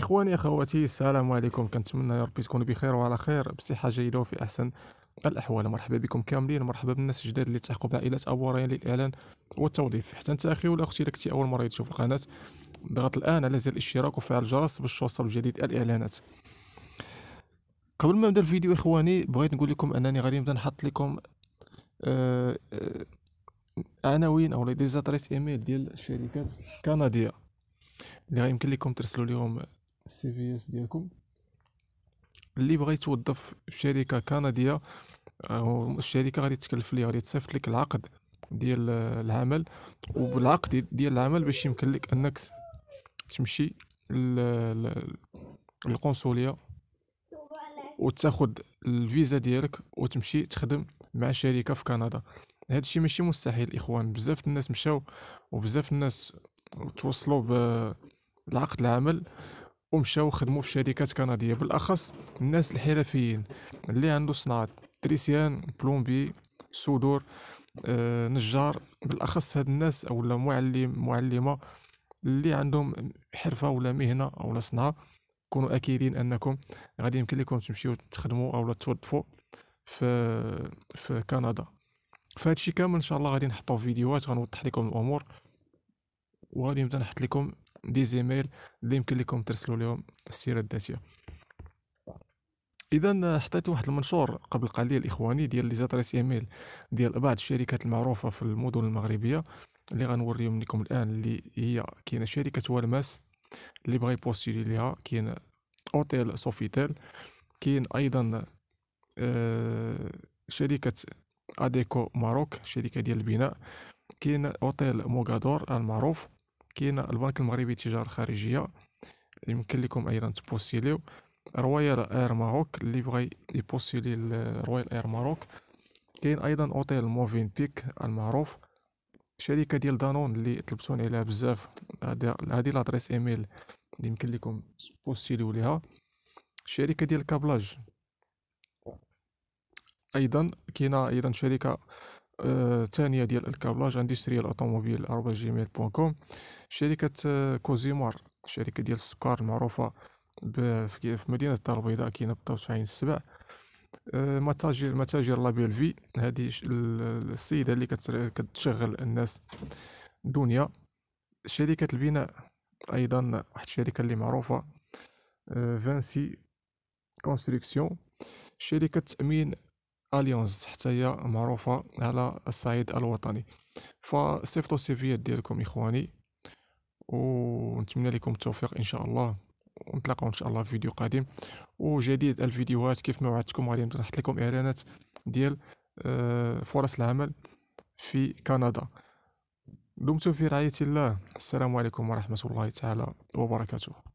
اخواني اخواتي السلام عليكم كنتمنى يا ربي تكونوا بخير وعلى خير بصحه جيده وفي احسن الاحوال مرحبا بكم كاملين مرحبا بالناس الجداد اللي التحقوا بعائلات اوريان للاعلان والتوظيف حتى انت اخي ولا اختي لك اول مره تشوف القناه ضغط الان على زر الاشتراك وفعل الجرس باش توصل بجديد الاعلانات قبل ما نبدا الفيديو اخواني بغيت نقول لكم انني غادي نبدا نحط لكم آه، آه، عناوين او لي ديزاتريس ايميل ديال الشركات الكنديه اللي غيمكن لكم ترسلوا لهم السي في اس ديالكم اللي بغى يتوظف في شركه كنديه آه، الشركه غادي تكلف ليه غادي تصيفط لك العقد ديال آه، العمل وبالعقد ديال العمل باش يمكن لك انك تمشي للقنصليه وتاخد الفيزا ديالك وتمشي تخدم مع شركه في كندا هذا الشيء ماشي مستحيل الاخوان بزاف الناس مشاو وبزاف الناس توصلوا بالعقد العمل ومشاو خدموا في شركات كنديه بالاخص الناس الحرفيين اللي عنده صناعه تريسيان بلومبي سودور آه، نجار بالاخص هاد الناس او معلم معلمه اللي عندهم حرفه ولا مهنه او صنعه كونوا اكيدين انكم غادي يمكن لكم تمشيو تخدموا او توظفوا في في كندا فهادشي كامل ان شاء الله غادي نحطو فيديوهات غنوضح لكم الامور وغادي نبدا نحط لكم دي زيميل اللي يمكن لكم ترسلوا لهم السيره الذاتيه اذا حطيت واحد المنشور قبل قليل اخواني ديال لي زادريس ايميل ديال بعض الشركات المعروفه في المدن المغربيه اللي غنوريهم لكم الان اللي هي كاينه شركه والماس اللي بغى يبوستيلي ليها كاين اوتيل سوفيتيل كاين ايضا آه، شركه اديكو ماروك شركه ديال البناء كاين اوتيل موغادور المعروف كاين البنك المغربي للتجاره الخارجيه يمكن لكم ايضا تبوسيليو رويال اير ماروك اللي بغى يبوسيلي رويال اير ماروك كاين ايضا اوتيل موفين بيك المعروف شركه ديال دانون اللي طلبتوني عليها بزاف هذه لادريس ايميل اللي يمكن لكم تبوسيليو ليها شركه ديال كابلاج ايضا كاينه ايضا شركه الثانيه آه، ديال الكابلاج اندستريال اوتوموبيل بوان كوم شركه آه، كوزيمار شركه ديال السكر المعروفه في مدينه الدار البيضاء كاينه بالضبط في عين السبع آه، متاجر متاجر لابيل في هذه السيده اللي كتشغل الناس دنيا شركه البناء ايضا واحد الشركه اللي معروفه فانسي كونستركسيون شركه تامين اليونز حتى هي معروفه على الصعيد الوطني فصيفطوا السيفيات ديالكم اخواني ونتمنى لكم التوفيق ان شاء الله ونتلاقاو ان شاء الله في فيديو قادم وجديد الفيديوهات كيف ما وعدتكم غادي نحط لكم اعلانات ديال آه، فرص العمل في كندا دمتم في رعايه الله السلام عليكم ورحمه الله تعالى وبركاته